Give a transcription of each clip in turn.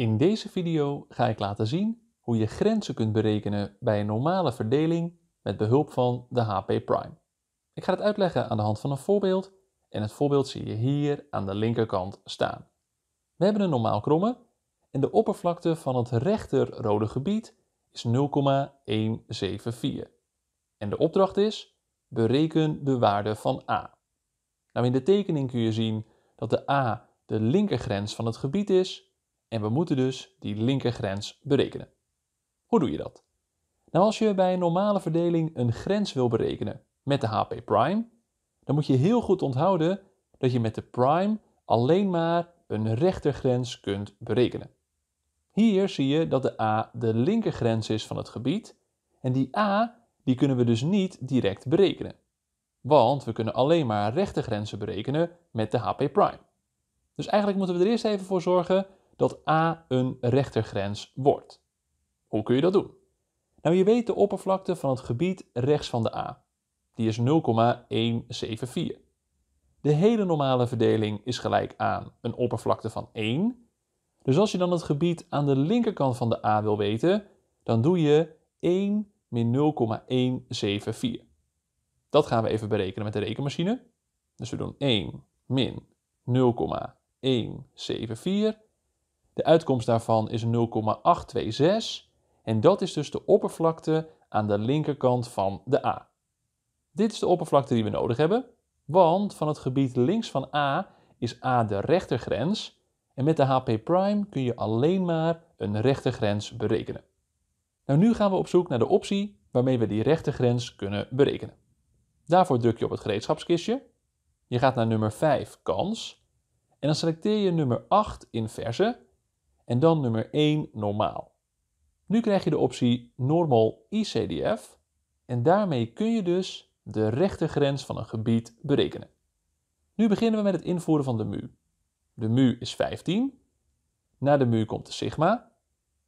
In deze video ga ik laten zien hoe je grenzen kunt berekenen bij een normale verdeling met behulp van de HP prime. Ik ga het uitleggen aan de hand van een voorbeeld en het voorbeeld zie je hier aan de linkerkant staan. We hebben een normaal kromme en de oppervlakte van het rechter rode gebied is 0,174. En de opdracht is bereken de waarde van a. Nou, in de tekening kun je zien dat de a de linkergrens van het gebied is en we moeten dus die linkergrens berekenen. Hoe doe je dat? Nou, als je bij een normale verdeling een grens wil berekenen met de HP prime, dan moet je heel goed onthouden dat je met de prime alleen maar een rechtergrens kunt berekenen. Hier zie je dat de a de linkergrens is van het gebied en die a die kunnen we dus niet direct berekenen. Want we kunnen alleen maar rechtergrenzen berekenen met de HP prime. Dus eigenlijk moeten we er eerst even voor zorgen dat A een rechtergrens wordt. Hoe kun je dat doen? Nou, je weet de oppervlakte van het gebied rechts van de A. Die is 0,174. De hele normale verdeling is gelijk aan een oppervlakte van 1. Dus als je dan het gebied aan de linkerkant van de A wil weten, dan doe je 1 min 0,174. Dat gaan we even berekenen met de rekenmachine. Dus we doen 1 min 0,174 de uitkomst daarvan is 0,826 en dat is dus de oppervlakte aan de linkerkant van de A. Dit is de oppervlakte die we nodig hebben, want van het gebied links van A is A de rechtergrens en met de HP' Prime kun je alleen maar een rechtergrens berekenen. Nou, nu gaan we op zoek naar de optie waarmee we die rechtergrens kunnen berekenen. Daarvoor druk je op het gereedschapskistje, je gaat naar nummer 5 kans en dan selecteer je nummer 8 inverse en dan nummer 1 normaal. Nu krijg je de optie normal ICDF en daarmee kun je dus de rechte grens van een gebied berekenen. Nu beginnen we met het invoeren van de mu. De mu is 15. Na de mu komt de sigma. Maar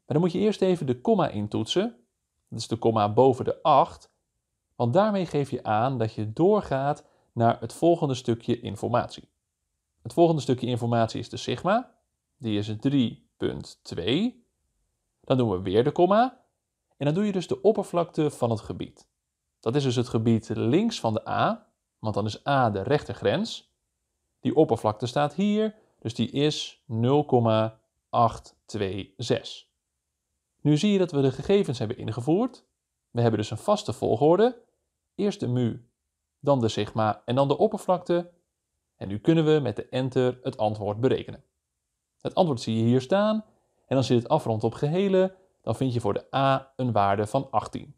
dan moet je eerst even de komma intoetsen. Dat is de komma boven de 8. Want daarmee geef je aan dat je doorgaat naar het volgende stukje informatie. Het volgende stukje informatie is de sigma. Die is 3 punt 2. Dan doen we weer de komma. En dan doe je dus de oppervlakte van het gebied. Dat is dus het gebied links van de A, want dan is A de rechtergrens. Die oppervlakte staat hier, dus die is 0,826. Nu zie je dat we de gegevens hebben ingevoerd. We hebben dus een vaste volgorde. Eerst de mu, dan de sigma en dan de oppervlakte. En nu kunnen we met de enter het antwoord berekenen. Het antwoord zie je hier staan. En als je dit afrondt op gehele, dan vind je voor de a een waarde van 18.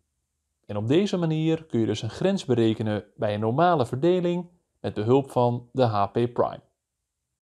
En op deze manier kun je dus een grens berekenen bij een normale verdeling met behulp van de HP prime.